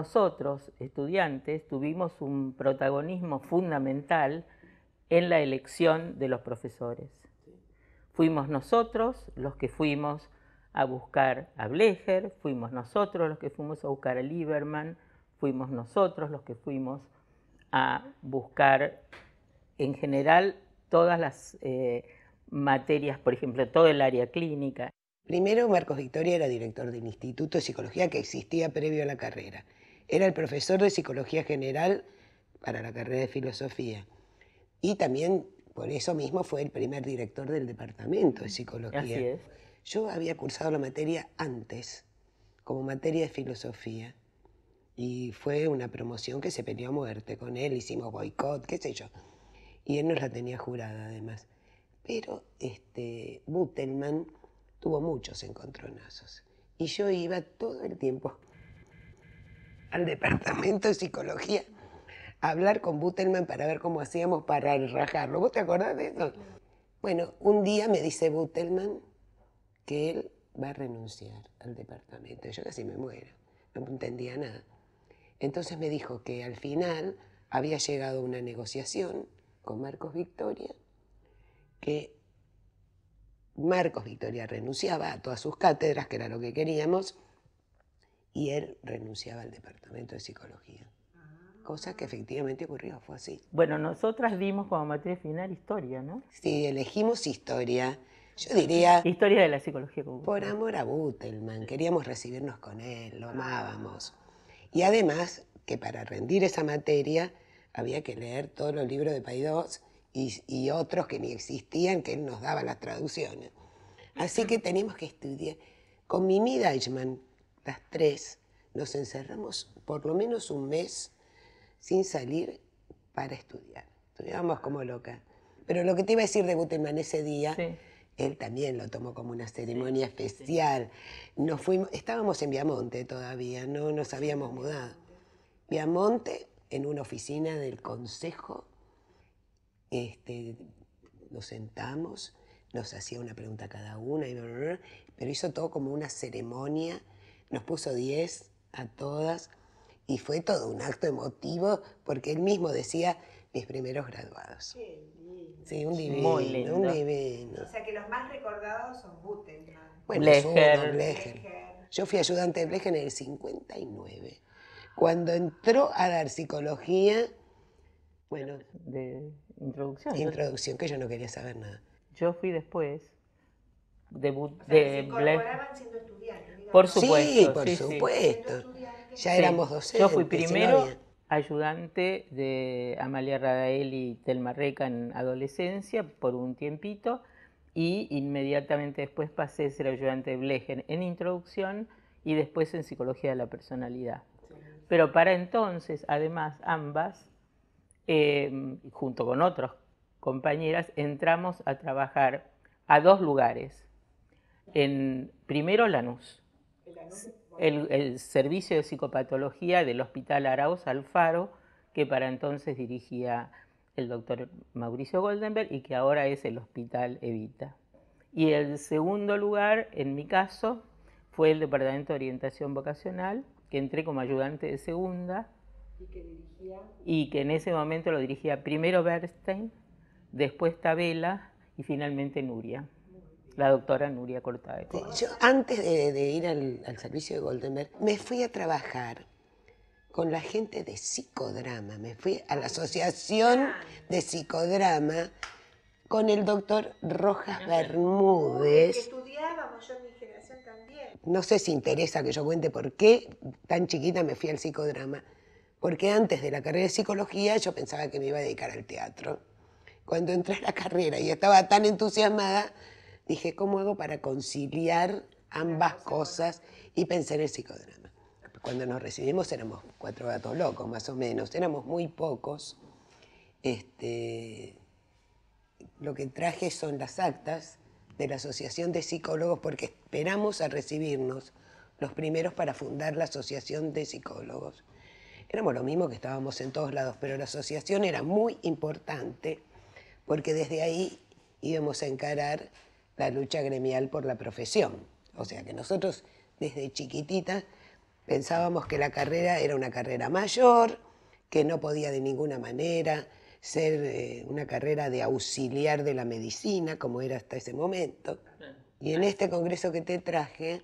nosotros, estudiantes, tuvimos un protagonismo fundamental en la elección de los profesores. Fuimos nosotros los que fuimos a buscar a Blecher, fuimos nosotros los que fuimos a buscar a Lieberman, fuimos nosotros los que fuimos a buscar en general todas las eh, materias, por ejemplo, todo el área clínica. Primero, Marcos Victoria era director del Instituto de Psicología que existía previo a la carrera. Era el profesor de Psicología General para la carrera de Filosofía. Y también, por eso mismo, fue el primer director del Departamento de Psicología. Así es. Yo había cursado la materia antes, como materia de Filosofía. Y fue una promoción que se peleó a muerte con él, hicimos boicot, qué sé yo. Y él nos la tenía jurada además. Pero este, Butelman tuvo muchos encontronazos. Y yo iba todo el tiempo al departamento de psicología a hablar con Butelman para ver cómo hacíamos para rajarlo. ¿Vos te acordás de eso? Bueno, un día me dice Butelman que él va a renunciar al departamento. Yo casi me muero, no entendía nada. Entonces me dijo que al final había llegado una negociación con Marcos Victoria, que Marcos Victoria renunciaba a todas sus cátedras, que era lo que queríamos, y él renunciaba al departamento de psicología. Cosa que efectivamente ocurrió, fue así. Bueno, nosotras dimos como materia final historia, ¿no? Sí, elegimos historia. Yo diría... Historia de la psicología. Como por amor a Butelman, queríamos recibirnos con él, lo amábamos. Y además que para rendir esa materia había que leer todos los libros de Paidós y, y otros que ni existían, que él nos daba las traducciones. Así que teníamos que estudiar. Con Mimi Deichmann, tres, nos encerramos por lo menos un mes sin salir para estudiar. Estudiábamos como loca. Pero lo que te iba a decir de Guterman ese día, él también lo tomó como una ceremonia especial. Nos fuimos, estábamos en Viamonte todavía, no nos habíamos mudado. Viamonte, en una oficina del consejo, este, nos sentamos, nos hacía una pregunta cada una, y pero hizo todo como una ceremonia nos puso 10 a todas y fue todo un acto emotivo porque él mismo decía mis primeros graduados. Sí, un divino, Muy lindo. un O sea que los más recordados son Buten Bueno, Blecher. Yo fui ayudante de Blecher en el 59. Cuando entró a dar psicología, bueno... De introducción. Introducción, que yo no quería saber nada. Yo fui después, de Por supuesto. Sí, por supuesto. Ya éramos docentes. Yo fui primero ayudante de Amalia Radael y Telma en adolescencia por un tiempito y inmediatamente después pasé a ser ayudante de Blegen en introducción y después en psicología de la personalidad. Pero para entonces, además, ambas, em, junto con otras compañeras, entramos a trabajar a dos lugares en primero Lanús, el, el servicio de psicopatología del Hospital Arauz Alfaro, que para entonces dirigía el doctor Mauricio Goldenberg y que ahora es el Hospital Evita. Y el segundo lugar, en mi caso, fue el Departamento de Orientación Vocacional, que entré como ayudante de segunda. ¿Y que Y que en ese momento lo dirigía primero Bernstein, después Tabela y finalmente Nuria la doctora Nuria Cortáez. yo antes de, ir al, servicio de Goldenberg, me fui a trabajar con la gente de psicodrama, me fui a la Asociación ah. de Psicodrama con el doctor Rojas Bermúdez. estudiábamos, yo en mi generación también. No sé si interesa que yo cuente por qué tan chiquita me fui al psicodrama, porque antes de la carrera de psicología yo pensaba que me iba a dedicar al teatro. Cuando entré a la carrera y estaba tan entusiasmada, dije, ¿cómo hago para conciliar ambas cosas y pensar en el psicodrama? Cuando nos recibimos éramos cuatro gatos locos, más o menos, éramos muy pocos. Este, lo que traje son las actas de la Asociación de Psicólogos porque esperamos a recibirnos los primeros para fundar la Asociación de Psicólogos. Éramos lo mismo que estábamos en todos lados, pero la asociación era muy importante porque desde ahí íbamos a encarar la lucha gremial por la profesión. O sea que nosotros desde chiquitita pensábamos que la carrera era una carrera mayor, que no podía de ninguna manera ser eh, una carrera de auxiliar de la medicina, como era hasta ese momento. Y en este congreso que te traje,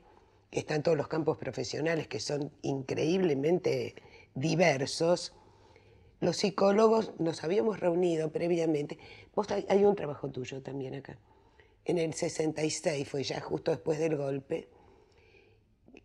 que están todos los campos profesionales que son increíblemente diversos, los psicólogos nos habíamos reunido previamente. Vos, hay un trabajo tuyo también acá en el 66, fue ya justo después del golpe,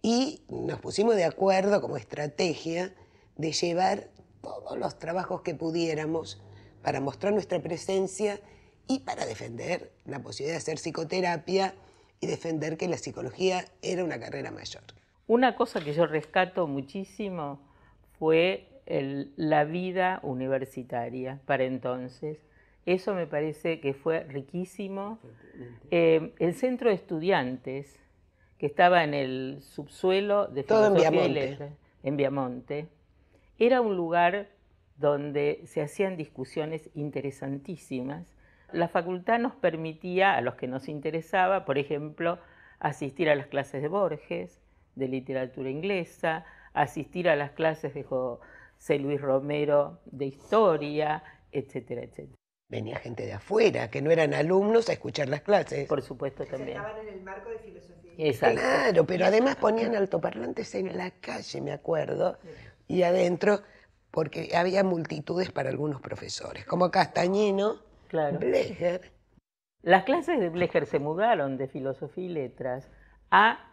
y nos pusimos de acuerdo como estrategia de llevar todos los trabajos que pudiéramos para mostrar nuestra presencia y para defender la posibilidad de hacer psicoterapia y defender que la psicología era una carrera mayor. Una cosa que yo rescato muchísimo fue la vida universitaria para entonces eso me parece que fue riquísimo. Em, el centro de estudiantes, que estaba en el subsuelo de Todo Filosofía en Viamonte. en Viamonte, era un lugar donde se hacían discusiones interesantísimas. La facultad nos permitía, a los que nos interesaba, por ejemplo, asistir a las clases de Borges, de literatura inglesa, asistir a las clases de José Luis Romero de historia, etcétera, etcétera venía gente de afuera, que no eran alumnos a escuchar las clases. Por supuesto también. Estaban en el marco de filosofía. letras. Claro, pero además ponían altoparlantes en la calle, me acuerdo, y adentro, porque había multitudes para algunos profesores, como Castañino, claro. Las clases de Blecher se mudaron de filosofía y letras a,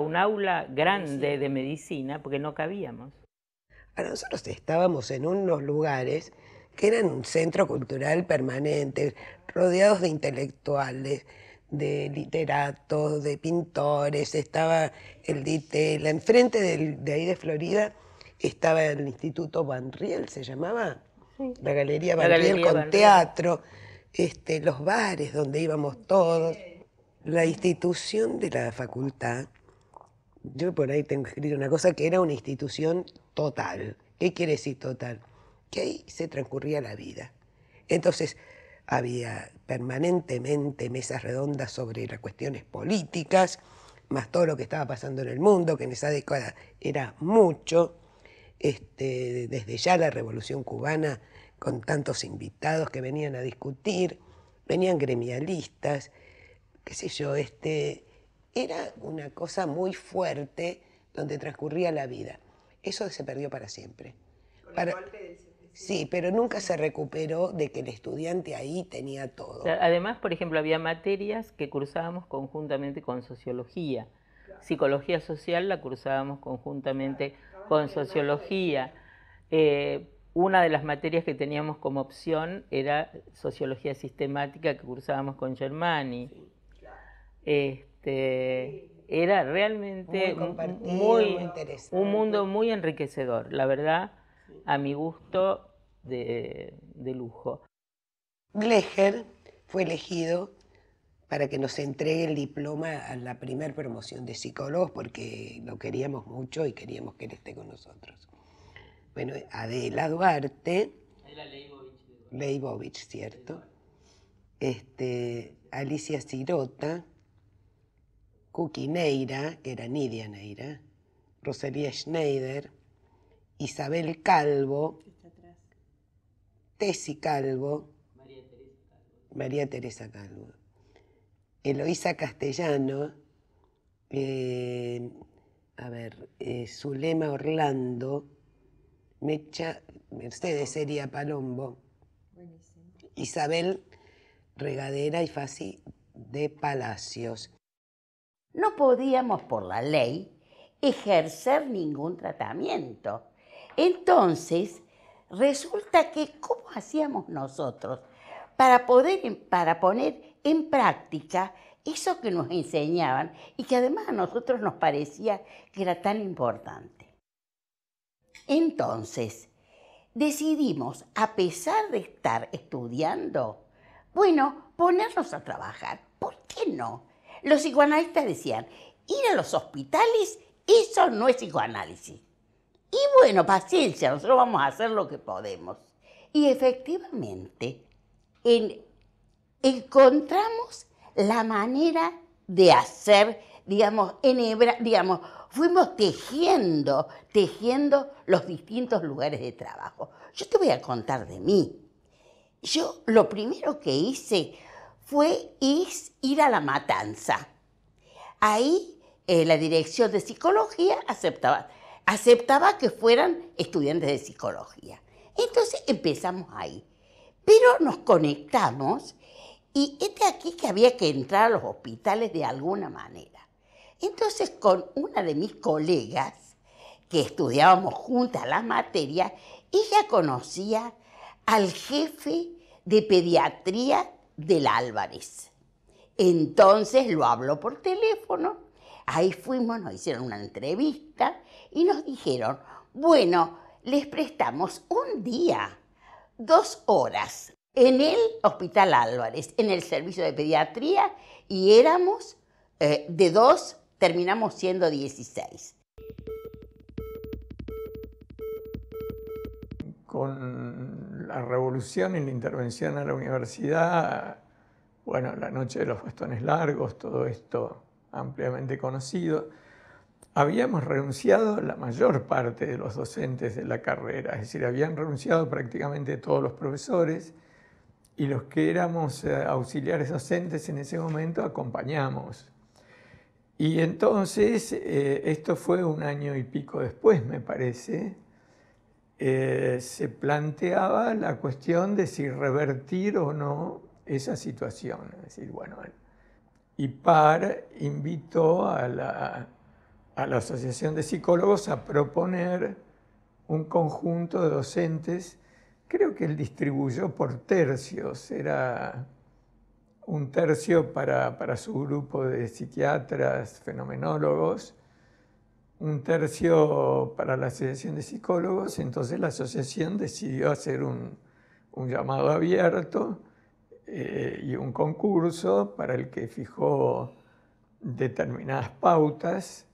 un aula grande de medicina, porque no cabíamos. A nosotros estábamos en unos lugares que eran un centro cultural permanente, rodeados de intelectuales, de literatos, de pintores, estaba el la enfrente de ahí de Florida estaba el Instituto Van se llamaba, la Galería Van con teatro, este, los bares donde íbamos todos, la institución de la facultad, yo por ahí tengo escrito una cosa que era una institución total. ¿Qué quiere decir total? que ahí se transcurría la vida. Entonces, había permanentemente mesas redondas sobre las cuestiones políticas, más todo lo que estaba pasando en el mundo, que en esa década era mucho, este, desde ya la Revolución Cubana, con tantos invitados que venían a discutir, venían gremialistas, qué sé yo, este, era una cosa muy fuerte donde transcurría la vida. Eso se perdió para siempre. Sí, pero nunca se recuperó de que el estudiante ahí tenía todo. además, por ejemplo, había materias que cursábamos conjuntamente con sociología. Psicología social la cursábamos conjuntamente con sociología. Eh, una de las materias que teníamos como opción era sociología sistemática que cursábamos con Germani. Este, era realmente muy, un mundo muy enriquecedor, la verdad a mi gusto de, lujo. Gleger fue elegido para que nos entregue el diploma a la primer promoción de psicólogos porque lo queríamos mucho y queríamos que él esté con nosotros. Bueno, Adela Duarte. Leibovich. cierto. Este, Alicia Sirota. Kuki Neira, que era Nidia Neira. Rosalía Schneider. Isabel Calvo, Tesi Calvo, María Teresa Calvo, Eloísa Castellano, eh, a ver, eh, Zulema Orlando, Mecha, Mercedes sería Palombo, Isabel Regadera y Fasi de Palacios. No podíamos por la ley ejercer ningún tratamiento entonces, resulta que ¿cómo hacíamos nosotros para poder para poner en práctica eso que nos enseñaban y que además a nosotros nos parecía que era tan importante? Entonces, decidimos, a pesar de estar estudiando, bueno, ponernos a trabajar. ¿Por qué no? Los psicoanalistas decían, ir a los hospitales, eso no es psicoanálisis. Y bueno, paciencia, nosotros vamos a hacer lo que podemos. Y efectivamente, encontramos la manera de hacer, digamos, en hebra, digamos, fuimos tejiendo, tejiendo los distintos lugares de trabajo. Yo te voy a contar de mí. Yo lo primero que hice fue ir a la matanza. Ahí eh, la dirección de psicología aceptaba aceptaba que fueran estudiantes de psicología. Entonces empezamos ahí. Pero nos conectamos y este aquí que había que entrar a los hospitales de alguna manera. Entonces con una de mis colegas, que estudiábamos juntas la materia ella conocía al jefe de pediatría del Álvarez. Entonces lo habló por teléfono, ahí fuimos, nos hicieron una entrevista y nos dijeron, bueno, les prestamos un día, dos horas, en el Hospital Álvarez, en el servicio de pediatría, y éramos eh, de dos, terminamos siendo 16. Con la revolución y la intervención a la universidad, bueno, la noche de los bastones largos, todo esto ampliamente conocido, habíamos renunciado la mayor parte de los docentes de la carrera, es decir, habían renunciado prácticamente todos los profesores y los que éramos eh, auxiliares docentes en ese momento acompañamos. Y entonces, eh, esto fue un año y pico después, me parece, eh, se planteaba la cuestión de si revertir o no esa situación. Es decir, bueno, y Par invitó a la a la Asociación de Psicólogos a proponer un conjunto de docentes, creo que él distribuyó por tercios, era un tercio para, su grupo de psiquiatras, fenomenólogos, un tercio para la Asociación de Psicólogos, entonces la asociación decidió hacer un, llamado abierto eh, y un concurso para el que fijó determinadas pautas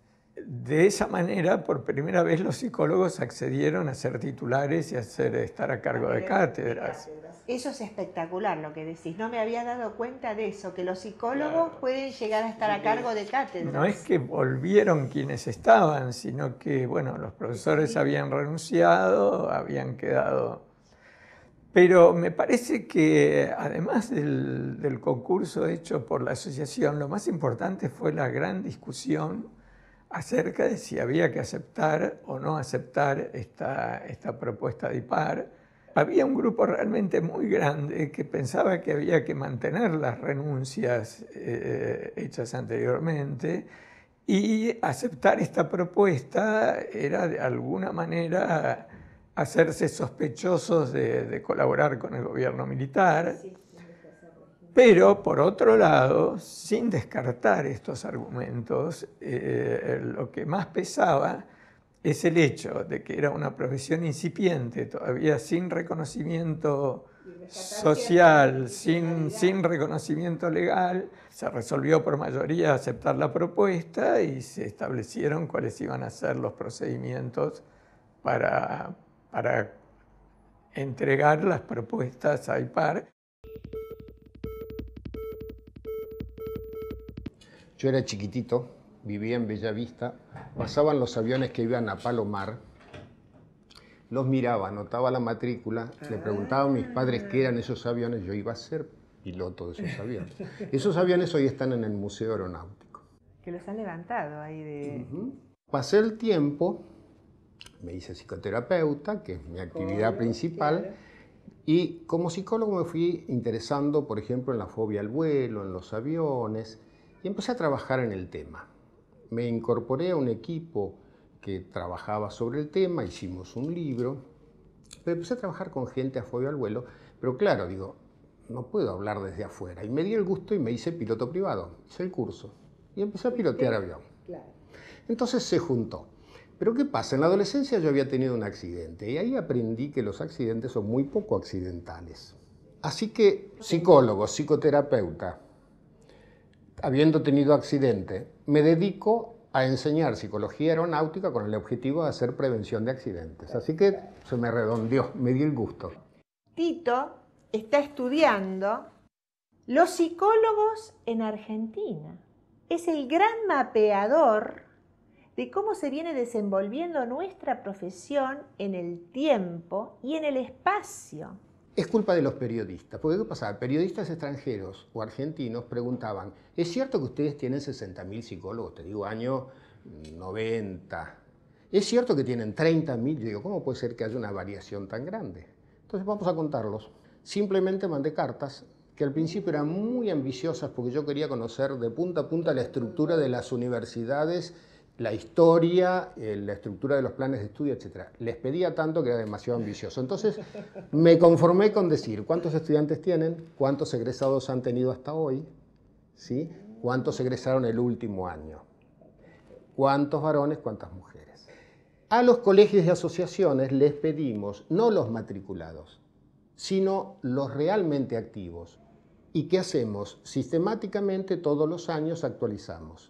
de esa manera, por primera vez, los psicólogos accedieron a ser titulares y a estar a cargo de cátedras. Eso es espectacular lo que decís. No me había dado cuenta de eso, que los psicólogos pueden llegar a estar a cargo de cátedras. No es que volvieron quienes estaban, sino que, bueno, los profesores habían renunciado, habían quedado... Pero me parece que además del concurso hecho por la asociación, lo más importante fue la gran discusión acerca de si había que aceptar o no aceptar esta, propuesta de IPAR. Había un grupo realmente muy grande que pensaba que había que mantener las renuncias eh, hechas anteriormente y aceptar esta propuesta era de alguna manera hacerse sospechosos de, colaborar con el gobierno militar. Pero, por otro lado, sin descartar estos argumentos, eh, eh, lo que más pesaba es el hecho de que era una profesión incipiente, todavía sin reconocimiento social, sin, reconocimiento legal. Se resolvió por mayoría aceptar la propuesta y se establecieron cuáles iban a ser los procedimientos para, para entregar las propuestas a IPAR. Yo era chiquitito, vivía en Bellavista, pasaban los aviones que iban a Palomar, los miraba, anotaba la matrícula, le preguntaba a mis padres qué eran esos aviones, yo iba a ser piloto de esos aviones. Esos aviones hoy están en el Museo Aeronáutico. Que los han levantado ahí de... Pasé el tiempo, me hice psicoterapeuta, que es mi actividad principal, y como psicólogo me fui interesando, por ejemplo, en la fobia al vuelo, en los aviones, y empecé a trabajar en el tema. Me incorporé a un equipo que trabajaba sobre el tema, hicimos un libro, pero empecé a trabajar con gente a fuego al vuelo, pero claro, digo, no puedo hablar desde afuera. Y me di el gusto y me hice piloto privado, hice el curso y empecé a pilotear avión. Entonces se juntó. Pero ¿qué pasa? En la adolescencia yo había tenido un accidente y ahí aprendí que los accidentes son muy poco accidentales. Así que psicólogo, psicoterapeuta, habiendo tenido accidente, me dedico a enseñar psicología aeronáutica con el objetivo de hacer prevención de accidentes. Así que se me redondeó, me dio el gusto. Tito está estudiando los psicólogos en Argentina. Es el gran mapeador de cómo se viene desenvolviendo nuestra profesión en el tiempo y en el espacio es culpa de los periodistas. Porque ¿qué pasaba? Periodistas extranjeros o argentinos preguntaban, ¿es cierto que ustedes tienen 60.000 psicólogos? Te digo, año 90. ¿Es cierto que tienen 30.000? Yo digo, ¿cómo puede ser que haya una variación tan grande? Entonces vamos a contarlos. Simplemente mandé cartas que al principio eran muy ambiciosas porque yo quería conocer de punta a punta la estructura de las universidades la historia, eh, la estructura de los planes de estudio, etc. Les pedía tanto que era demasiado ambicioso. Entonces me conformé con decir cuántos estudiantes tienen, cuántos egresados han tenido hasta hoy, ¿sí? cuántos egresaron el último año, cuántos varones, cuántas mujeres. A los colegios y asociaciones les pedimos no los matriculados, sino los realmente activos. ¿Y qué hacemos? Sistemáticamente todos los años actualizamos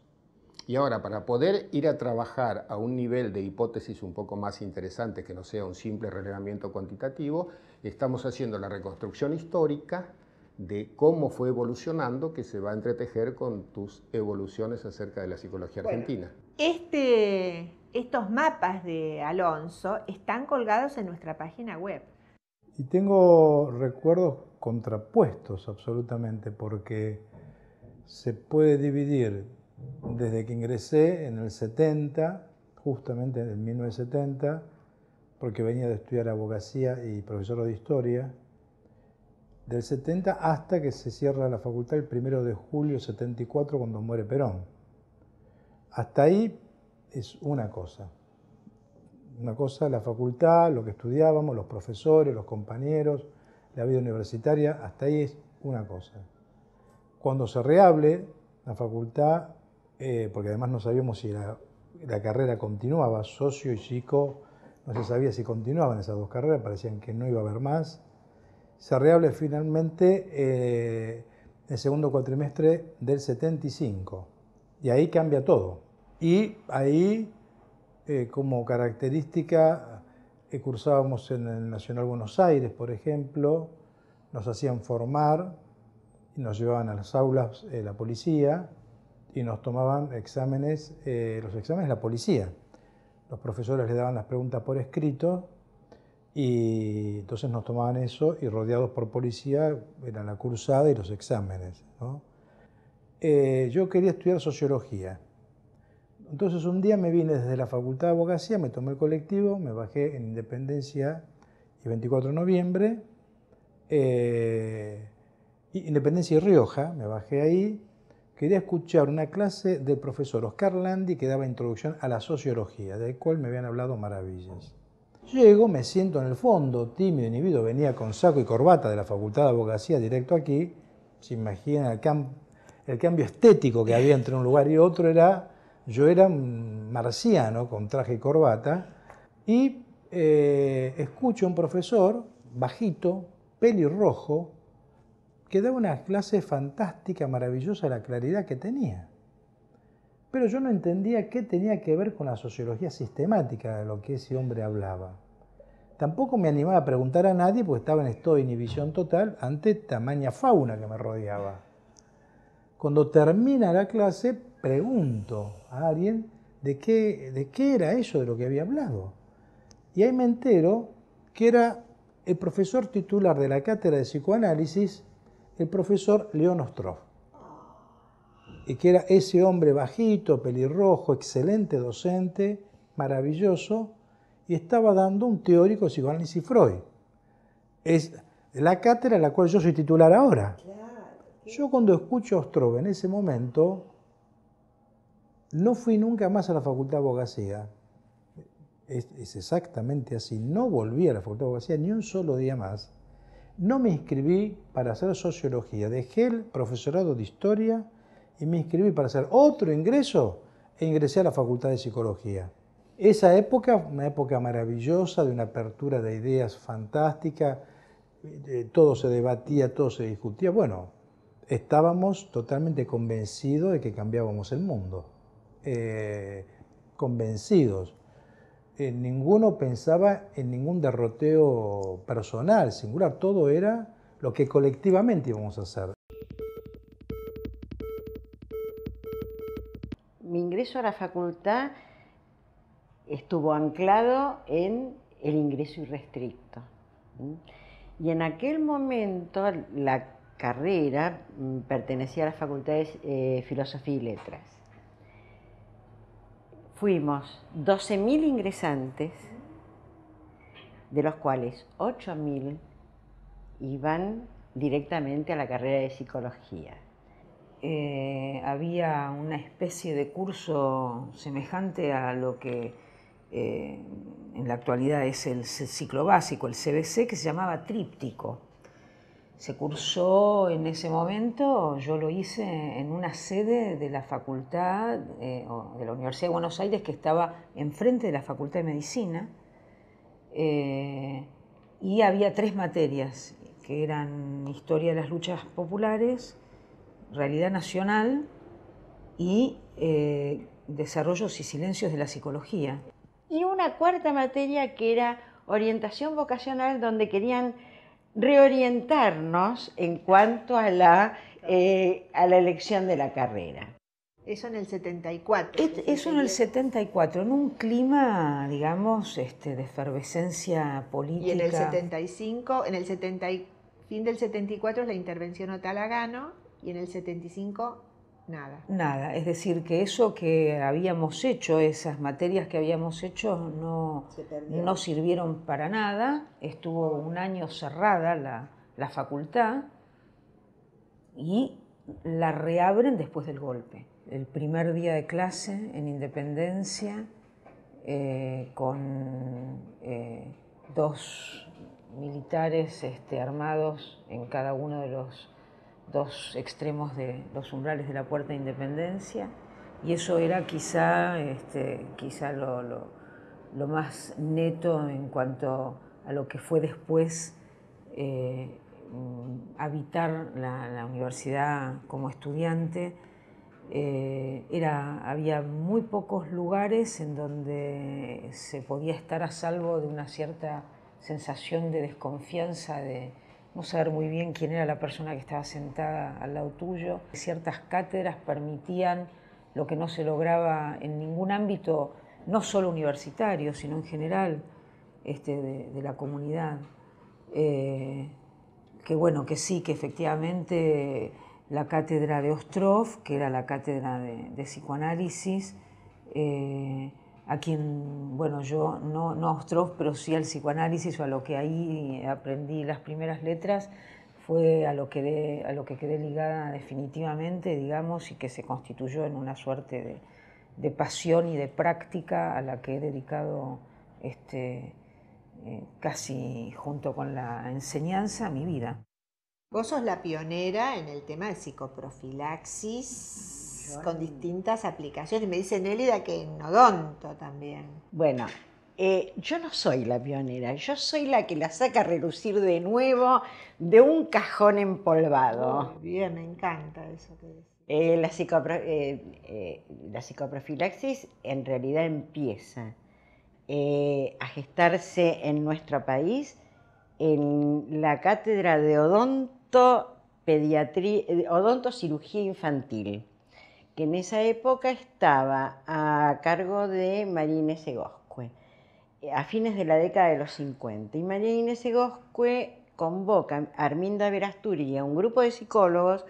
y ahora, para poder ir a trabajar a un nivel de hipótesis un poco más interesante, que no sea un simple relevamiento cuantitativo, estamos haciendo la reconstrucción histórica de cómo fue evolucionando, que se va a entretejer con tus evoluciones acerca de la psicología argentina. Este, estos mapas de Alonso están colgados en nuestra página web. Y tengo recuerdos contrapuestos absolutamente, porque se puede dividir desde que ingresé en el 70, justamente en 1970, porque venía de estudiar abogacía y profesor de historia, del 70 hasta que se cierra la facultad el 1 de julio 74 cuando muere Perón. Hasta ahí es una cosa. Una cosa, la facultad, lo que estudiábamos, los profesores, los compañeros, la vida universitaria, hasta ahí es una cosa. Cuando se reable la facultad eh, porque además no sabíamos si la, carrera continuaba, socio y psico, no se sabía si continuaban esas dos carreras, parecían que no iba a haber más. se rehable finalmente eh, el segundo cuatrimestre del 75, y ahí cambia todo. Y ahí, eh, como característica, cursábamos en el Nacional Buenos Aires, por ejemplo, nos hacían formar, nos llevaban a las aulas la policía, y nos tomaban exámenes, eh, los exámenes la policía. Los profesores le daban las preguntas por escrito y entonces nos tomaban eso y rodeados por policía eran la cursada y los exámenes. Eh, yo quería estudiar sociología. Entonces un día me vine desde la Facultad de Abogacía, me tomé el colectivo, me bajé en Independencia y 24 de noviembre, eh, Independencia y Rioja, me bajé ahí quería escuchar una clase del profesor Oscar Landi que daba introducción a la sociología, del cual me habían hablado maravillas. Llego, me siento en el fondo, tímido, inhibido, venía con saco y corbata de la Facultad de Abogacía directo aquí. Se imaginan el, cambio estético que había entre un lugar y otro. Era, yo era marciano con traje y corbata y eh, escucho a un profesor bajito, pelirrojo, que una clase fantástica, maravillosa, la claridad que tenía. Pero yo no entendía qué tenía que ver con la sociología sistemática de lo que ese hombre hablaba. Tampoco me animaba a preguntar a nadie porque estaba en estado de inhibición total ante tamaña fauna que me rodeaba. Cuando termina la clase, pregunto a alguien de qué, de qué era eso de lo que había hablado. Y ahí me entero que era el profesor titular de la cátedra de psicoanálisis el profesor León Ostrov, y que era ese hombre bajito, pelirrojo, excelente docente, maravilloso, y estaba dando un teórico de psicoanálisis Freud. Es la cátedra en la cual yo soy titular ahora. Yo cuando escucho a Ostrov en ese momento, no fui nunca más a la Facultad de Abogacía. Es, es, exactamente así. No volví a la Facultad de Abogacía ni un solo día más. No me inscribí para hacer sociología, dejé el profesorado de historia y me inscribí para hacer otro ingreso e ingresé a la Facultad de Psicología. Esa época, una época maravillosa, de una apertura de ideas fantástica, eh, todo se debatía, todo se discutía. Bueno, estábamos totalmente convencidos de que cambiábamos el mundo. Eh, convencidos. Eh, ninguno pensaba en ningún derroteo personal, singular, todo era lo que colectivamente íbamos a hacer. Mi ingreso a la facultad estuvo anclado en el ingreso irrestricto. Y en aquel momento la carrera mm, pertenecía a las facultades de eh, Filosofía y Letras fuimos 12.000 ingresantes, de los cuales 8.000 iban directamente a la carrera de psicología. Eh, había una especie de curso semejante a lo que eh, en la actualidad es el ciclo básico, el CBC, que se llamaba tríptico se cursó en ese momento, yo lo hice en una sede de la facultad, eh, de la Universidad de Buenos Aires, que estaba enfrente de la Facultad de Medicina, eh, y había tres materias, que eran Historia de las Luchas Populares, Realidad Nacional y eh, Desarrollos y Silencios de la Psicología. Y una cuarta materia que era Orientación Vocacional, donde querían reorientarnos en cuanto a la, eh, a la elección de la carrera. Eso en el 74. eso en el 74, en un clima, digamos, este, de efervescencia política. Y en el 75, en el 70, fin del 74 es la intervención Otalagano y en el 75 Nada. Nada, es decir, que eso que habíamos hecho, esas materias que habíamos hecho, no, no sirvieron para nada, estuvo un año cerrada la, facultad y la reabren después del golpe. El primer día de clase en Independencia, eh, con eh, dos militares este, armados en cada uno de los dos extremos de los umbrales de la Puerta de Independencia y eso era quizá, este, quizá lo, más neto en cuanto a lo que fue después eh, habitar la, universidad como estudiante. Eh, era, había muy pocos lugares en donde se podía estar a salvo de una cierta sensación de desconfianza de, no saber muy bien quién era la persona que estaba sentada al lado tuyo. Ciertas cátedras permitían lo que no se lograba en ningún ámbito, no solo universitario, sino en general este, de, la comunidad. Eh, que bueno, que sí, que efectivamente la cátedra de Ostrov, que era la cátedra de, psicoanálisis, eh, a quien, bueno, yo no, no a Ostrov, pero sí al psicoanálisis o a lo que ahí aprendí las primeras letras, fue a lo que, a lo que quedé ligada definitivamente, digamos, y que se constituyó en una suerte de, de pasión y de práctica a la que he dedicado este, eh, casi junto con la enseñanza mi vida. Vos sos la pionera en el tema de psicoprofilaxis con distintas aplicaciones. Me dice Nélida que en odonto también. Bueno, eh, yo no soy la pionera, yo soy la que la saca a relucir de nuevo de un cajón empolvado. bien, me encanta eso que dice. Eh, eh, la, psicoprofilaxis en realidad empieza a gestarse en nuestro país en la cátedra de odonto, pediatría, odontocirugía infantil que en esa época estaba a cargo de María Inés eh, a fines de la década de los 50. Y María Inés convoca a Arminda Verasturi y a un grupo de psicólogos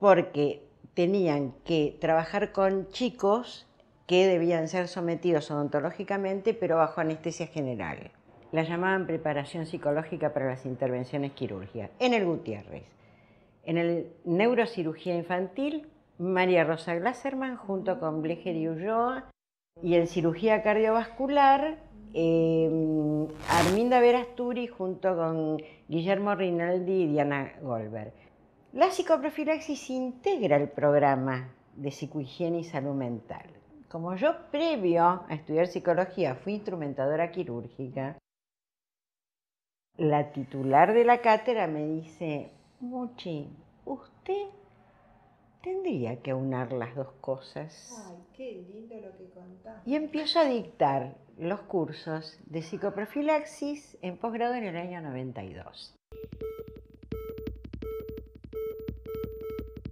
porque tenían que trabajar con chicos que debían ser sometidos odontológicamente, pero bajo anestesia general. La llamaban preparación psicológica para las intervenciones quirúrgicas, en el Gutiérrez, en el neurocirugía infantil María Rosa Glaserman junto con Bleger y Ulloa y en cirugía cardiovascular em, Arminda Verasturi junto con Guillermo Rinaldi y Diana Goldberg. La psicoprofilaxis integra el programa de psicohigiene y salud mental. Como yo previo a estudiar psicología fui instrumentadora quirúrgica, la titular de la cátedra me dice, Muchi, usted tendría que aunar las dos cosas. Y empiezo a dictar los cursos de psicoprofilaxis en posgrado en el año 92.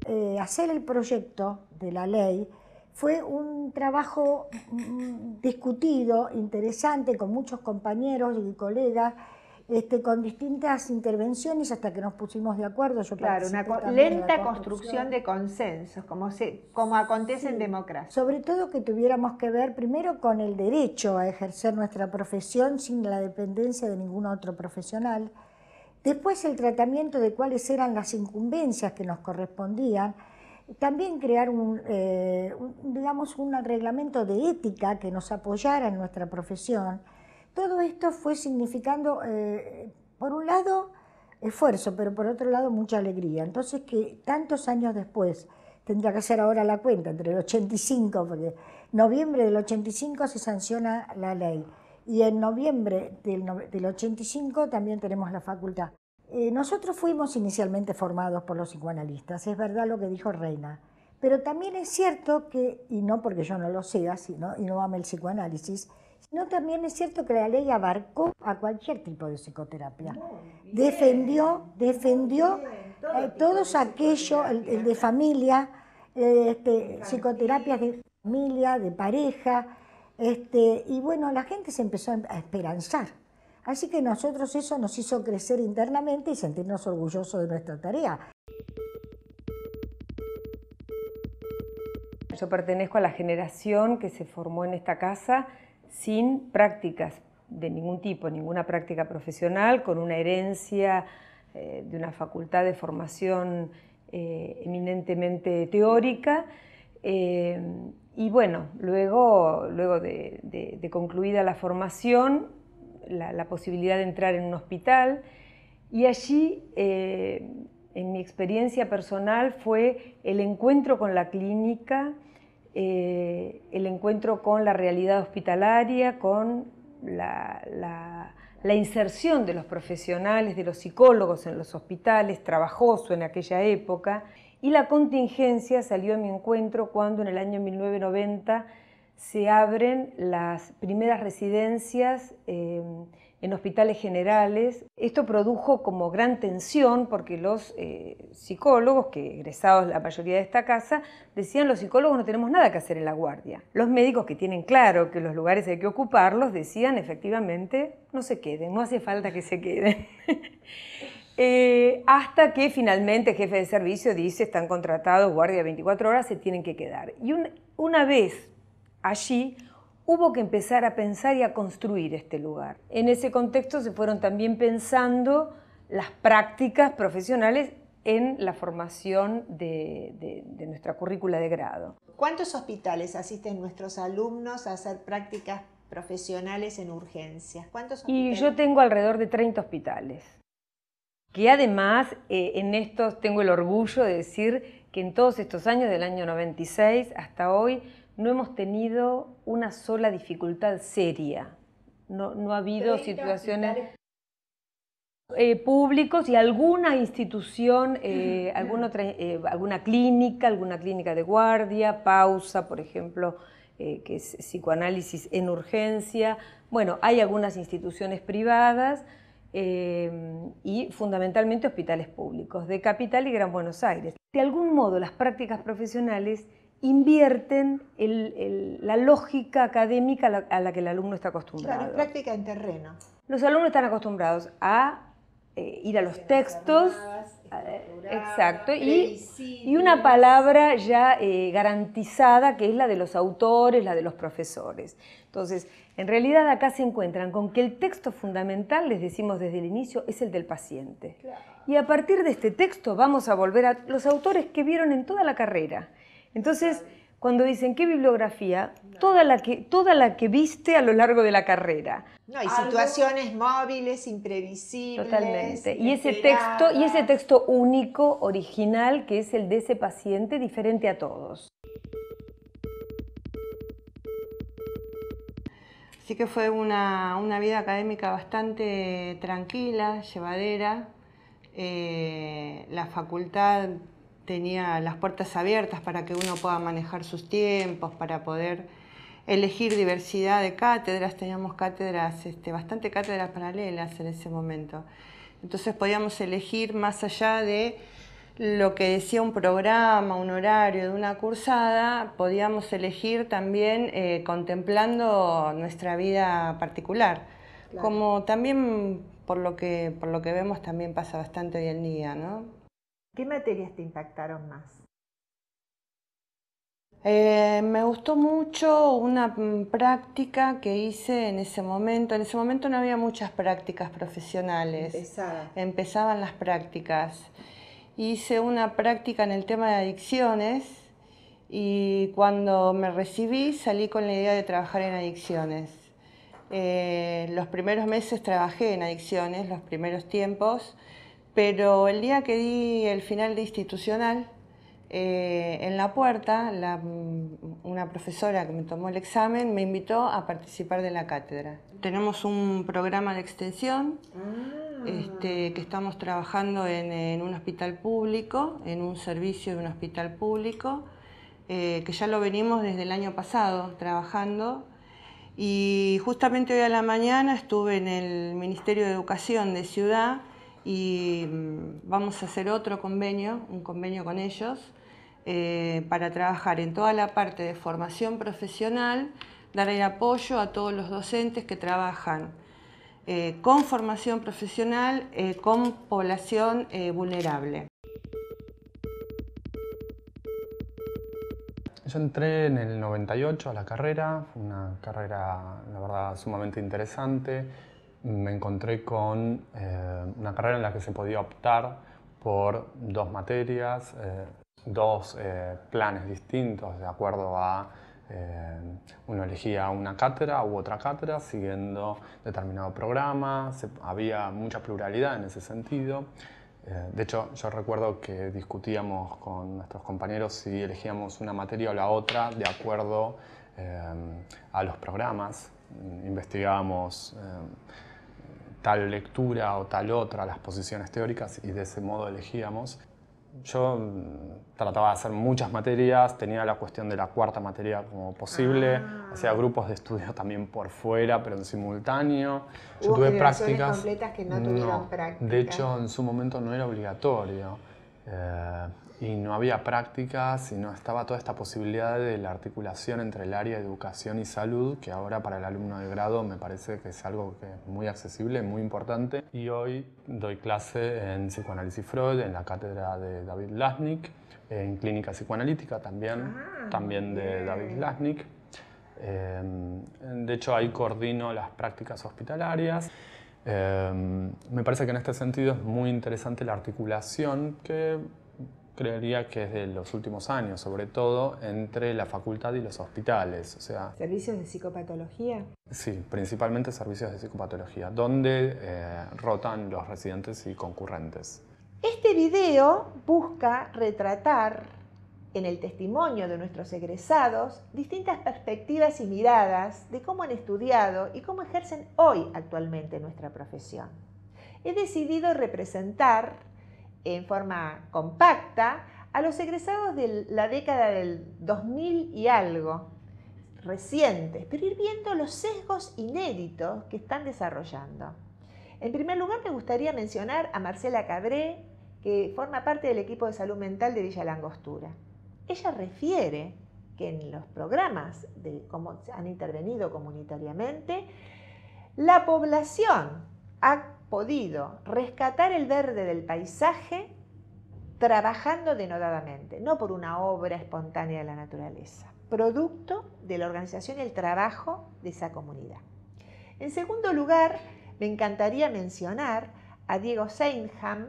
Eh, hacer el proyecto de la ley fue un trabajo mm, mm, discutido, interesante, con muchos compañeros y colegas este, con distintas intervenciones hasta que nos pusimos de acuerdo. claro, una lenta construcción de consensos, como, se, como acontece en democracia. Sobre todo que tuviéramos que ver primero con el derecho a ejercer nuestra profesión sin la dependencia de ningún otro profesional. Después el tratamiento de cuáles eran las incumbencias que nos correspondían. También crear un, eh, digamos, un reglamento de ética que nos apoyara en nuestra profesión todo esto fue significando, eh, por un lado, esfuerzo, pero por otro lado, mucha alegría. Entonces, que tantos años después, tendría que hacer ahora la cuenta, entre el 85, porque noviembre del 85 se sanciona la ley y en noviembre del, 85 también tenemos la facultad. Eh, nosotros fuimos inicialmente formados por los psicoanalistas, es verdad lo que dijo Reina, pero también es cierto que, y no porque yo no lo sea, sino, y no ame el psicoanálisis, sino también es cierto que la ley abarcó a cualquier tipo de psicoterapia. defendió, defendió eh, todos aquellos, el, de familia, eh, este, psicoterapias de familia, de pareja, este, y bueno, la gente se empezó em, a esperanzar. Así que nosotros eso nos hizo crecer internamente y sentirnos orgullosos de nuestra tarea. Yo pertenezco a la generación que se formó en esta casa sin prácticas de ningún tipo, ninguna práctica profesional, con una herencia eh, de una facultad de formación eh, eminentemente teórica. Eh, y bueno, luego, luego de, concluida la formación, la, posibilidad de entrar en un hospital. Y allí, en mi experiencia personal, fue el encuentro con la clínica, eh, el encuentro con la realidad hospitalaria, con la, inserción de los profesionales, de los psicólogos en los hospitales, trabajoso en aquella época, y la contingencia salió a mi encuentro cuando en el año 1990 se abren las primeras residencias. Eh, en hospitales generales. Esto produjo como gran tensión porque los eh, psicólogos, que egresados la mayoría de esta casa, decían los psicólogos no tenemos nada que hacer en la guardia. Los médicos que tienen claro que los lugares hay que ocuparlos decían efectivamente no se queden, no hace falta que se queden. Eh, hasta que finalmente el jefe de servicio dice están contratados guardia 24 horas, se tienen que quedar. Y una vez allí hubo que empezar a pensar y a construir este lugar. En ese contexto se fueron también pensando las prácticas profesionales en la formación de, nuestra currícula de grado. ¿Cuántos hospitales asisten nuestros alumnos a hacer prácticas profesionales en urgencias? Y yo tengo alrededor de 30 hospitales, que además eh, en estos tengo el orgullo de decir que en todos estos años, del año 96 hasta hoy, no hemos tenido una sola dificultad seria. No, ha habido situaciones públicas eh, públicos y alguna institución, eh, alguna, eh, alguna clínica, alguna clínica de guardia, pausa, por ejemplo, que es psicoanálisis en urgencia. Bueno, hay algunas instituciones privadas y fundamentalmente hospitales públicos de Capital y Gran Buenos Aires. De algún modo, las prácticas profesionales invierten la lógica académica a la, que el alumno está acostumbrado. Claro, práctica en terreno. Los alumnos están acostumbrados a eh, ir a los textos, eh, exacto, y, una palabra ya eh, garantizada que es la de los autores, la de los profesores. Entonces, en realidad acá se encuentran con que el texto fundamental, les decimos desde el inicio, es el del paciente. Y a partir de este texto vamos a volver a los autores que vieron en toda la carrera entonces, cuando dicen qué bibliografía, toda, la que, viste a lo largo de la carrera. No, hay situaciones móviles, imprevisibles. Totalmente. Y ese texto, y ese texto único, original, que es el de ese paciente, diferente a todos. Así que fue una, vida académica bastante tranquila, llevadera. Eh, la facultad tenía las puertas abiertas para que uno pueda manejar sus tiempos, para poder elegir diversidad de cátedras, teníamos cátedras, este, bastante cátedras paralelas en ese momento. Entonces podíamos elegir más allá de lo que decía un programa, un horario de una cursada, podíamos elegir también eh, contemplando nuestra vida particular, como también por lo, que, por lo que vemos también pasa bastante hoy en día, ¿no? ¿Qué materias te impactaron más? Eh, me gustó mucho una mm, práctica que hice en ese momento. En ese momento no había muchas prácticas profesionales. Empezaban las prácticas. Hice una práctica en el tema de adicciones y cuando me recibí salí con la idea de trabajar en adicciones. Eh, los primeros meses trabajé en adicciones, los primeros tiempos pero el día que di el final de institucional, eh, en la puerta, mm, una profesora que me tomó el examen me invitó a participar de la cátedra. Tenemos un programa de extensión ah. este, que estamos trabajando en, un hospital público, en un servicio de un hospital público, eh, que ya lo venimos desde el año pasado trabajando. Y justamente hoy a la mañana estuve en el Ministerio de Educación de Ciudad y mm, vamos a hacer otro convenio, un convenio con ellos, eh, para trabajar en toda la parte de formación profesional, dar el apoyo a todos los docentes que trabajan eh, con formación profesional, eh, con población vulnerable. Yo entré en el 98 a la carrera, fue una carrera, la verdad, sumamente interesante me encontré con eh, una carrera en la que se podía optar por dos materias, eh, dos eh, planes distintos de acuerdo a uno elegía una cátedra u otra cátedra siguiendo determinado programa, había mucha pluralidad en ese sentido. de hecho, yo recuerdo que discutíamos con nuestros compañeros si elegíamos una materia o la otra de acuerdo a los programas. Investigábamos tal lectura o tal otra, las posiciones teóricas, y de ese modo elegíamos. Yo mm, trataba de hacer muchas materias, tenía la cuestión de la cuarta materia como posible, ah. hacía grupos de estudio también por fuera, pero en simultáneo. Yo tuve prácticas. completas que no tuvieron De hecho, en su momento no era obligatorio. Eh, y no había prácticas y no estaba toda esta posibilidad de la articulación entre el área de educación y salud, que ahora para el alumno de grado me parece que es algo que es muy accesible, muy importante. Y hoy doy clase en psicoanálisis Freud, en la cátedra de David Lasnik, en clínica psicoanalítica también, ah, también de David Lasnik. Em, de hecho, ahí coordino las prácticas hospitalarias. Em, me parece que en este sentido es muy interesante la articulación que creería que es de los últimos años, sobre todo entre la facultad y los hospitales. O sea, ¿Servicios de psicopatología? Sí, principalmente servicios de psicopatología, donde eh, rotan los residentes y concurrentes. Este video busca retratar en el testimonio de nuestros egresados distintas perspectivas y miradas de cómo han estudiado y cómo ejercen hoy actualmente nuestra profesión. He decidido representar en forma compacta a los egresados de la década del 2000 y algo, recientes, pero ir viendo los sesgos inéditos que están desarrollando. En primer lugar, me gustaría mencionar a Marcela Cabré, que forma parte del equipo de salud mental de Villa Langostura. Ella refiere que en los programas de cómo han intervenido comunitariamente, la población ha podido rescatar el verde del paisaje trabajando denodadamente, no por una obra espontánea de la naturaleza, producto de la organización y el trabajo de esa comunidad. En segundo lugar, me encantaría mencionar a Diego Seinham,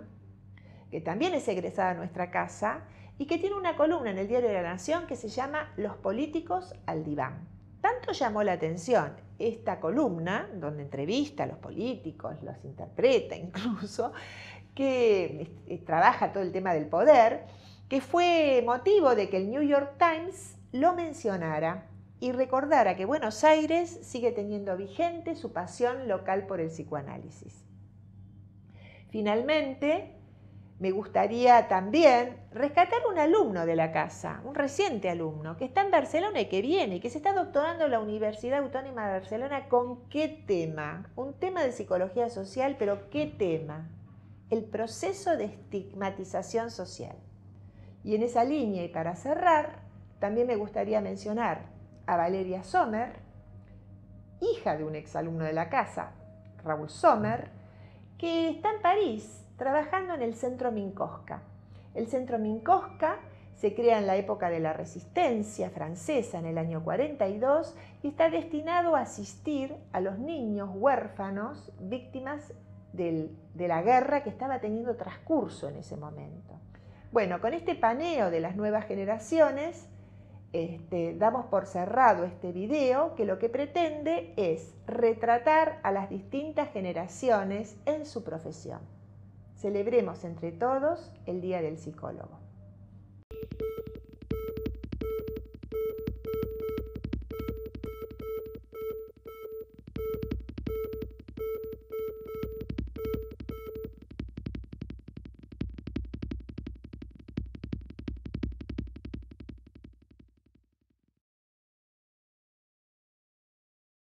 que también es egresado a nuestra casa y que tiene una columna en el Diario de la Nación que se llama Los políticos al diván. Tanto llamó la atención esta columna, donde entrevista a los políticos, los interpreta incluso, que eh, trabaja todo el tema del poder, que fue motivo de que el New York Times lo mencionara y recordara que Buenos Aires sigue teniendo vigente su pasión local por el psicoanálisis. Finalmente, me gustaría también rescatar un alumno de la casa, un reciente alumno, que está en Barcelona y que viene, que se está doctorando en la Universidad Autónoma de Barcelona, ¿con qué tema? Un tema de psicología social, pero ¿qué tema? El proceso de estigmatización social. Y en esa línea, y para cerrar, también me gustaría mencionar a Valeria Sommer, hija de un exalumno de la casa, Raúl Sommer, que está en París trabajando en el Centro Mincosca. El Centro Mincosca se crea en la época de la Resistencia francesa, en el año 42, y está destinado a asistir a los niños huérfanos víctimas de la guerra que estaba teniendo transcurso en ese momento. Bueno, con este paneo de las nuevas generaciones, este, damos por cerrado este video que lo que pretende es retratar a las distintas generaciones en su profesión. Celebremos entre todos el Día del Psicólogo.